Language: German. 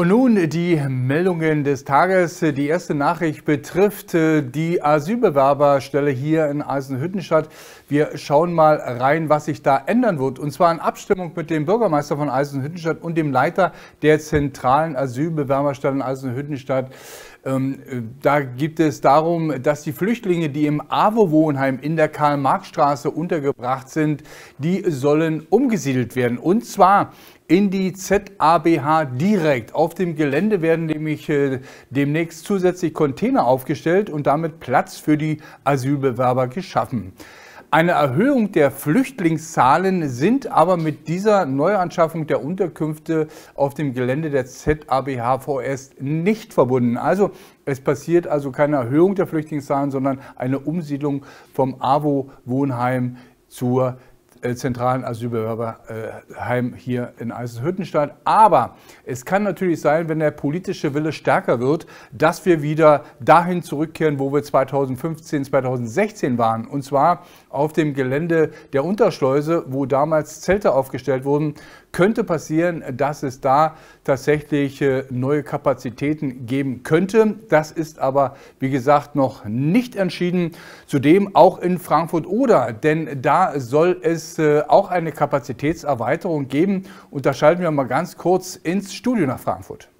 Und nun die Meldungen des Tages. Die erste Nachricht betrifft äh, die Asylbewerberstelle hier in Eisenhüttenstadt. Wir schauen mal rein, was sich da ändern wird. Und zwar in Abstimmung mit dem Bürgermeister von Eisenhüttenstadt und dem Leiter der zentralen Asylbewerberstelle in Eisenhüttenstadt. Ähm, äh, da gibt es darum, dass die Flüchtlinge, die im AWO-Wohnheim in der Karl-Marx-Straße untergebracht sind, die sollen umgesiedelt werden. Und zwar in die ZABH direkt. Auf dem Gelände werden nämlich äh, demnächst zusätzlich Container aufgestellt und damit Platz für die Asylbewerber geschaffen. Eine Erhöhung der Flüchtlingszahlen sind aber mit dieser Neuanschaffung der Unterkünfte auf dem Gelände der ZABH vorerst nicht verbunden. Also es passiert also keine Erhöhung der Flüchtlingszahlen, sondern eine Umsiedlung vom AWO-Wohnheim zur äh, zentralen Asylbewerberheim äh, hier in Eisenhüttenstadt. Aber es kann natürlich sein, wenn der politische Wille stärker wird, dass wir wieder dahin zurückkehren, wo wir 2015, 2016 waren. Und zwar auf dem Gelände der Unterschleuse, wo damals Zelte aufgestellt wurden, könnte passieren, dass es da tatsächlich äh, neue Kapazitäten geben könnte. Das ist aber, wie gesagt, noch nicht entschieden. Zudem auch in Frankfurt-Oder, denn da soll es es äh, auch eine Kapazitätserweiterung geben. Und da schalten wir mal ganz kurz ins Studio nach Frankfurt.